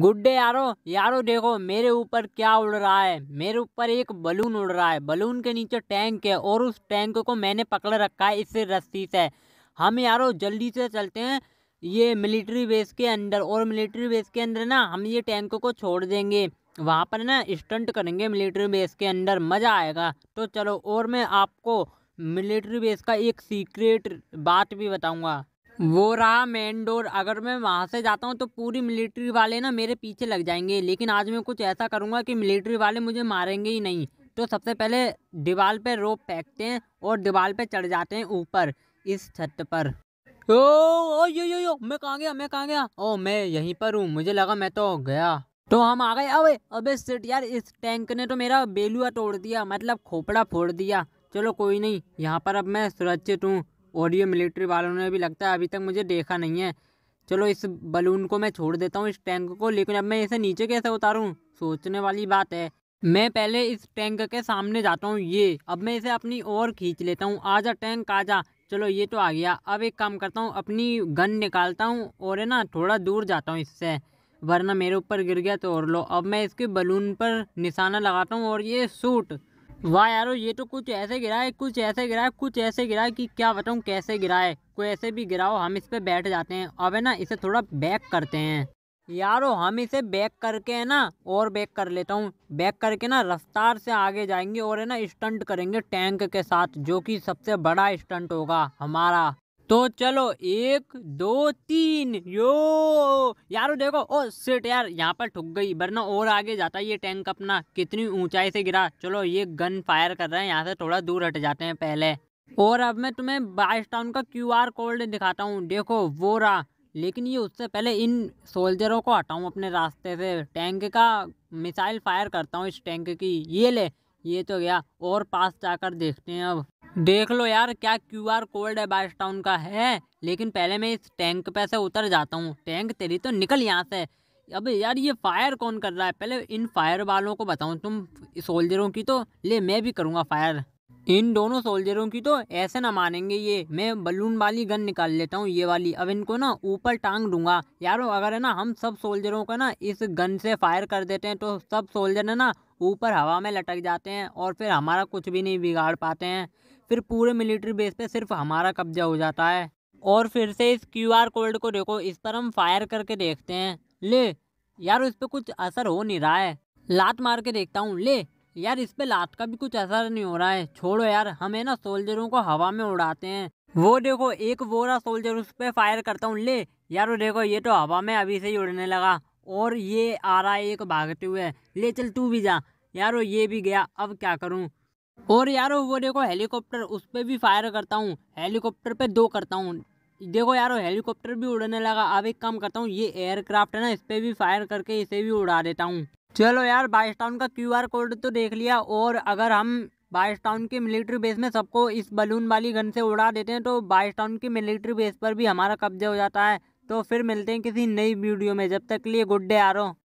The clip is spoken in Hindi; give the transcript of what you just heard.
गुड डे यारो यारो देखो मेरे ऊपर क्या उड़ रहा है मेरे ऊपर एक बलून उड़ रहा है बलून के नीचे टैंक है और उस टैंक को मैंने पकड़ रखा है इससे रस्सी से हम यारो जल्दी से चलते हैं ये मिलिट्री बेस के अंदर और मिलिट्री बेस के अंदर ना हम ये टैंक को छोड़ देंगे वहाँ पर ना स्टंट करेंगे मिलिट्री बेस के अंदर मज़ा आएगा तो चलो और मैं आपको मिलिट्री बेस का एक सीक्रेट बात भी बताऊँगा वो रहा मेन डोर अगर मैं वहाँ से जाता हूँ तो पूरी मिलिट्री वाले ना मेरे पीछे लग जाएंगे लेकिन आज मैं कुछ ऐसा करूँगा कि मिलिट्री वाले मुझे मारेंगे ही नहीं तो सबसे पहले दीवार पे रोप फेंकते हैं और दीवार पे चढ़ जाते हैं ऊपर इस छत पर ओ ओ यो यो यो मैं कहाँ गया मैं कहाँ गया ओ मैं यहीं पर हूँ मुझे लगा मैं तो गया तो हम आ गए अबे अबे सिट यार इस टैंक ने तो मेरा बेलुआ तोड़ दिया मतलब खोपड़ा फोड़ दिया चलो कोई नहीं यहाँ पर अब मैं सुरक्षित हूँ ऑडियो मिलिट्री वालों ने भी लगता है अभी तक मुझे देखा नहीं है चलो इस बलून को मैं छोड़ देता हूँ इस टैंक को लेकिन अब मैं इसे नीचे कैसे उतारूँ सोचने वाली बात है मैं पहले इस टैंक के सामने जाता हूँ ये अब मैं इसे अपनी ओर खींच लेता हूँ आ जा टैंक आ जा चलो ये तो आ गया अब एक काम करता हूँ अपनी गन निकालता हूँ और है ना थोड़ा दूर जाता हूँ इससे वरना मेरे ऊपर गिर गया तो और लो अब मैं इसके बलून पर निशाना लगाता हूँ और ये सूट वाह यारो ये तो कुछ ऐसे गिरा है कुछ ऐसे गिरा है कुछ ऐसे गिरा है कि क्या बताऊँ कैसे गिरा है कोई ऐसे भी गिराओ हम इस पर बैठ जाते हैं अब है ना इसे थोड़ा बैक करते हैं यारो हम इसे बैक करके है ना और बैक कर लेता हूँ बैक करके ना रफ्तार से आगे जाएंगे और है ना स्टंट करेंगे टैंक के साथ जो कि सबसे बड़ा स्टंट होगा हमारा तो चलो एक दो तीन यो यारो देखो ओ सिट यार यहाँ पर ठुक गई वरना और आगे जाता ये टैंक अपना कितनी ऊंचाई से गिरा चलो ये गन फायर कर रहे हैं यहाँ से थोड़ा दूर हट जाते हैं पहले और अब मैं तुम्हें बाइस टाउन का क्यू आर कोड दिखाता हूँ देखो वो रहा लेकिन ये उससे पहले इन सोल्जरों को हटाऊँ अपने रास्ते से टैंक का मिसाइल फायर करता हूँ इस टैंक की ये ले ये तो गया और पास जाकर देखते हैं अब देख लो यार क्या क्यू आर कोड है बाइस टाउन का है लेकिन पहले मैं इस टैंक पे से उतर जाता हूँ टैंक तेरी तो निकल यहाँ से अब यार ये फायर कौन कर रहा है पहले इन फायर वालों को बताऊँ तुम सोल्जरों की तो ले मैं भी करूँगा फायर इन दोनों सोल्जरों की तो ऐसे ना मानेंगे ये मैं बलून वाली गन निकाल लेता हूँ ये वाली अब इनको ना ऊपर टांग दूंगा यारो अगर है ना हम सब सोल्जरों का ना इस गन से फायर कर देते हैं तो सब सोल्जर है ना ऊपर हवा में लटक जाते हैं और फिर हमारा कुछ भी नहीं बिगाड़ पाते हैं फिर पूरे मिलिट्री बेस पे सिर्फ हमारा कब्जा हो जाता है और फिर से इस क्यू आर कोड को देखो इस पर हम फायर करके देखते हैं ले यार उस पर कुछ असर हो नहीं रहा है लात मार के देखता हूँ ले यार इस पर लात का भी कुछ असर नहीं हो रहा है छोड़ो यार हमें ना सोल्जरों को हवा में उड़ाते हैं वो देखो एक बोरा सोल्जर उस पर फायर करता हूँ ले यार वो देखो ये तो हवा में अभी से ही उड़ने लगा और ये आ रहा है एक भागते हुए ले चल तू भी जा यार वो ये भी गया अब क्या करूँ और यारो वो देखो हेलीकॉप्टर उस पर भी फायर करता हूँ हेलीकॉप्टर पे दो करता हूँ देखो यारो हेलीकॉप्टर भी उड़ने लगा अब एक काम करता हूँ ये एयरक्राफ्ट है ना इस पर भी फायर करके इसे भी उड़ा देता हूँ चलो यार बाइस टाउन का क्यू आर कोड तो देख लिया और अगर हम बाइस टाउन के मिलिट्री बेस में सबको इस बलून वाली गन से उड़ा देते हैं तो बाइस टाउन के मिलिट्री बेस पर भी हमारा कब्जा हो जाता है तो फिर मिलते हैं किसी नई वीडियो में जब तक के लिए गुड डे आरो